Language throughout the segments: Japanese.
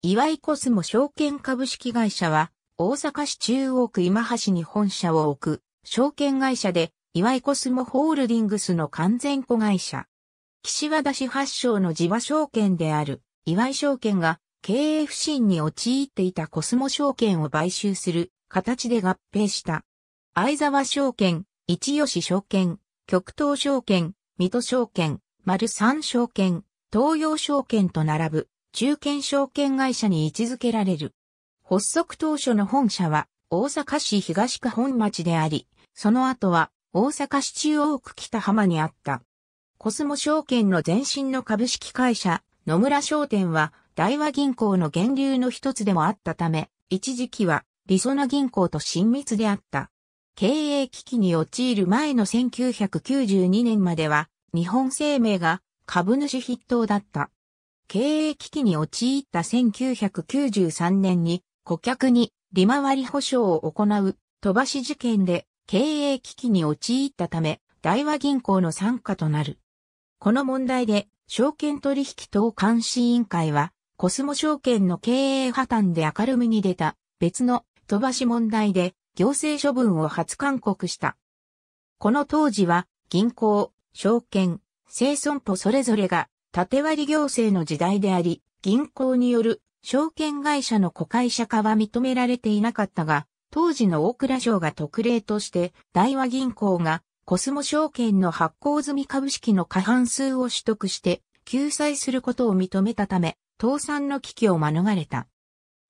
岩井コスモ証券株式会社は、大阪市中央区今橋に本社を置く、証券会社で、岩井コスモホールディングスの完全子会社。岸和田市発祥の地場証券である、岩井証券が、経営不振に陥っていたコスモ証券を買収する形で合併した。相沢証券、一吉証券、極東証券、水戸証券、丸三証券、東洋証券と並ぶ中堅証券会社に位置づけられる。発足当初の本社は大阪市東区本町であり、その後は大阪市中央区北浜にあった。コスモ証券の前身の株式会社野村商店は大和銀行の源流の一つでもあったため、一時期はりそな銀行と親密であった。経営危機に陥る前の1992年までは日本生命が株主筆頭だった。経営危機に陥った1993年に顧客に利回り保証を行う飛ばし事件で経営危機に陥ったため大和銀行の参加となる。この問題で証券取引等監視委員会はコスモ証券の経営破綻で明るみに出た別の飛ばし問題で行政処分を初勧告した。この当時は銀行、証券、生損保それぞれが縦割り行政の時代であり、銀行による証券会社の子会社化は認められていなかったが、当時の大倉省が特例として、大和銀行がコスモ証券の発行済み株式の過半数を取得して、救済することを認めたため、倒産の危機を免れた。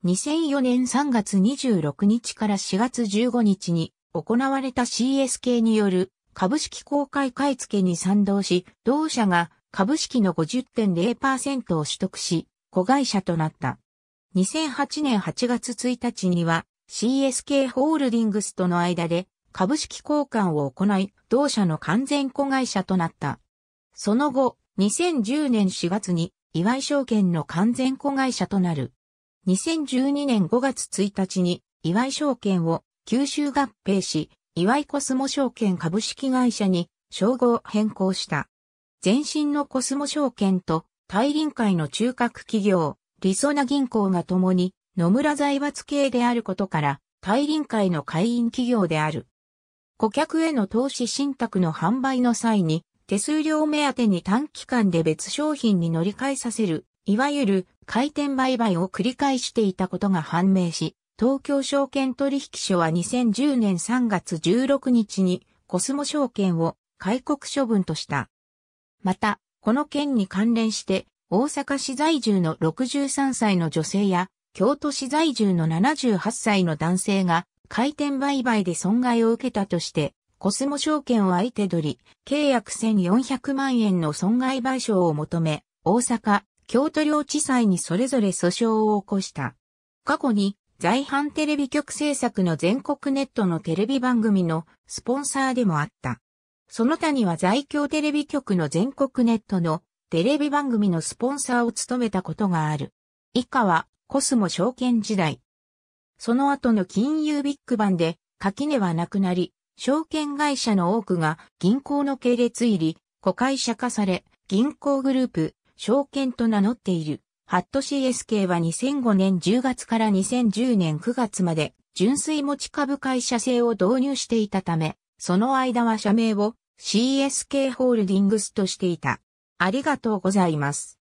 2004年3月26日から4月15日に行われた CSK による株式公開買付に賛同し、同社が株式の50.0%を取得し、子会社となった。2008年8月1日には CSK ホールディングスとの間で株式交換を行い、同社の完全子会社となった。その後、2010年4月に岩井証券の完全子会社となる。2012年5月1日に岩井証券を吸収合併し、岩井コスモ証券株式会社に称号変更した。前身のコスモ証券と大輪会の中核企業、リソナ銀行が共に野村財閥系であることから、大輪会の会員企業である。顧客への投資信託の販売の際に、手数料目当てに短期間で別商品に乗り換えさせる、いわゆる回転売買を繰り返していたことが判明し、東京証券取引所は2010年3月16日にコスモ証券を開国処分とした。また、この件に関連して、大阪市在住の63歳の女性や、京都市在住の78歳の男性が、回転売買で損害を受けたとして、コスモ証券を相手取り、契約1400万円の損害賠償を求め、大阪、京都領地裁にそれぞれ訴訟を起こした。過去に、在阪テレビ局制作の全国ネットのテレビ番組のスポンサーでもあった。その他には在京テレビ局の全国ネットのテレビ番組のスポンサーを務めたことがある。以下はコスモ証券時代。その後の金融ビッグバンで垣根はなくなり、証券会社の多くが銀行の系列入り、子会社化され、銀行グループ、証券と名乗っている。ハット CSK は2005年10月から2010年9月まで純粋持ち株会社制を導入していたため、その間は社名を CSK ホールディングスとしていた。ありがとうございます。